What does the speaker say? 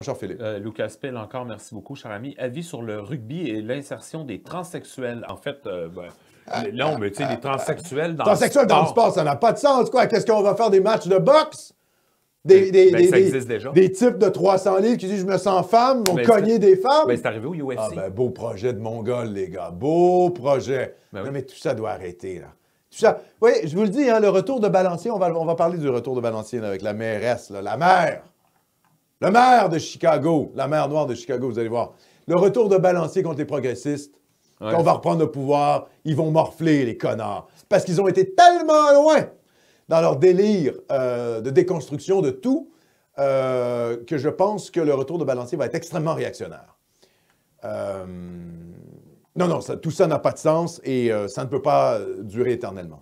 Bonjour philippe euh, Lucas Pell, encore merci beaucoup, cher ami. Avis sur le rugby et l'insertion des transsexuels. En fait, là, on met des transsexuels dans le sport. dans le sport, ça n'a pas de sens, quoi. Qu'est-ce qu'on va faire des matchs de boxe? Des, ben, ben, types de 300 livres qui disent Je me sens femme, on ben, des femmes. c'est arrivé au UFC. Ah, beau projet de Mongol, les gars. Beau projet. non, mais tout ça doit arrêter, là. Tout Oui, je vous le dis, hein, le retour de Balancier, on va, on va parler du retour de Balancier avec la mairesse, là, la mère. Le maire de Chicago, la maire noire de Chicago, vous allez voir. Le retour de balancier contre les progressistes. qu'on Quand on va reprendre le pouvoir, ils vont morfler, les connards. Parce qu'ils ont été tellement loin dans leur délire euh, de déconstruction de tout euh, que je pense que le retour de balancier va être extrêmement réactionnaire. Euh, non, non, tout ça n'a pas de sens et ça ne peut pas durer éternellement.